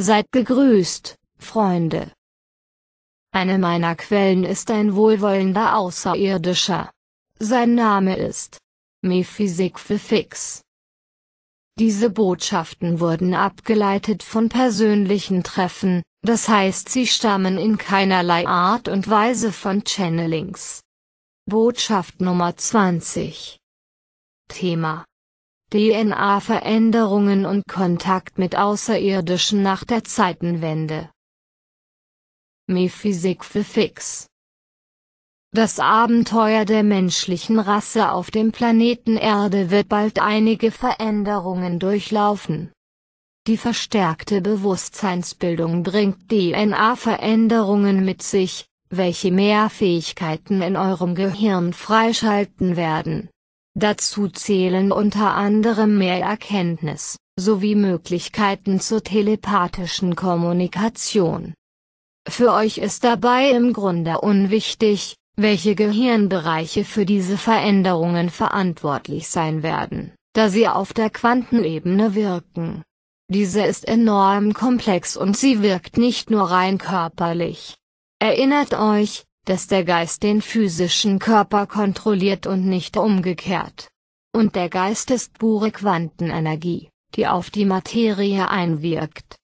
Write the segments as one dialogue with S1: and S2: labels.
S1: Seid gegrüßt, Freunde. Eine meiner Quellen ist ein wohlwollender Außerirdischer. Sein Name ist Mephysik für Fix. Diese Botschaften wurden abgeleitet von persönlichen Treffen, das heißt sie stammen in keinerlei Art und Weise von Channelings. Botschaft Nummer 20 Thema DNA-Veränderungen und Kontakt mit Außerirdischen nach der Zeitenwende. Mephysik für Fix Das Abenteuer der menschlichen Rasse auf dem Planeten Erde wird bald einige Veränderungen durchlaufen. Die verstärkte Bewusstseinsbildung bringt DNA-Veränderungen mit sich, welche mehr Fähigkeiten in eurem Gehirn freischalten werden. Dazu zählen unter anderem mehr Erkenntnis, sowie Möglichkeiten zur telepathischen Kommunikation. Für euch ist dabei im Grunde unwichtig, welche Gehirnbereiche für diese Veränderungen verantwortlich sein werden, da sie auf der Quantenebene wirken. Diese ist enorm komplex und sie wirkt nicht nur rein körperlich. Erinnert euch, dass der Geist den physischen Körper kontrolliert und nicht umgekehrt. Und der Geist ist pure Quantenenergie, die auf die Materie einwirkt.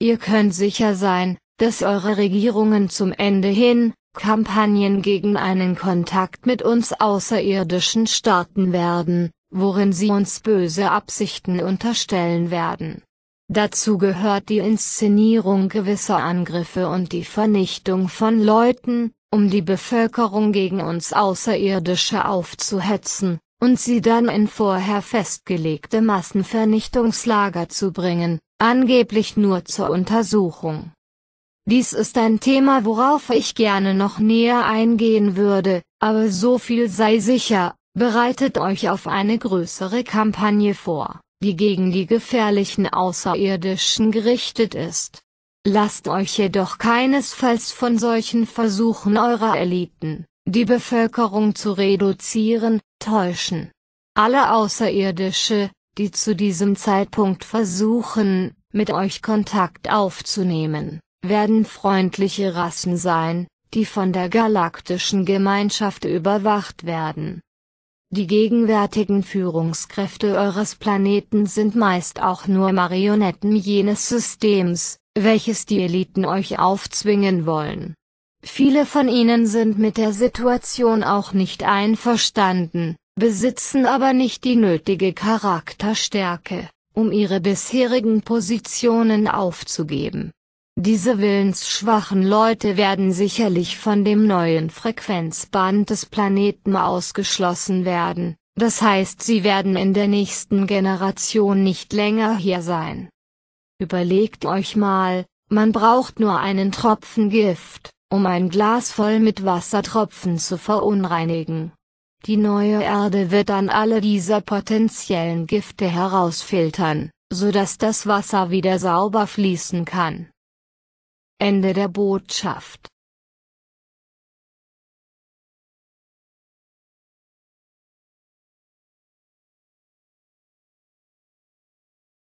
S1: Ihr könnt sicher sein, dass eure Regierungen zum Ende hin, Kampagnen gegen einen Kontakt mit uns Außerirdischen starten werden, worin sie uns böse Absichten unterstellen werden. Dazu gehört die Inszenierung gewisser Angriffe und die Vernichtung von Leuten, um die Bevölkerung gegen uns Außerirdische aufzuhetzen, und sie dann in vorher festgelegte Massenvernichtungslager zu bringen, angeblich nur zur Untersuchung. Dies ist ein Thema worauf ich gerne noch näher eingehen würde, aber so viel sei sicher, bereitet euch auf eine größere Kampagne vor, die gegen die gefährlichen Außerirdischen gerichtet ist. Lasst euch jedoch keinesfalls von solchen Versuchen eurer Eliten, die Bevölkerung zu reduzieren, täuschen. Alle Außerirdische, die zu diesem Zeitpunkt versuchen, mit euch Kontakt aufzunehmen, werden freundliche Rassen sein, die von der galaktischen Gemeinschaft überwacht werden. Die gegenwärtigen Führungskräfte eures Planeten sind meist auch nur Marionetten jenes Systems, welches die Eliten euch aufzwingen wollen. Viele von ihnen sind mit der Situation auch nicht einverstanden, besitzen aber nicht die nötige Charakterstärke, um ihre bisherigen Positionen aufzugeben. Diese willensschwachen Leute werden sicherlich von dem neuen Frequenzband des Planeten ausgeschlossen werden, das heißt sie werden in der nächsten Generation nicht länger hier sein. Überlegt euch mal, man braucht nur einen Tropfen Gift, um ein Glas voll mit Wassertropfen zu verunreinigen. Die neue Erde wird dann alle dieser potenziellen Gifte herausfiltern, so dass das Wasser wieder sauber fließen kann. Ende der Botschaft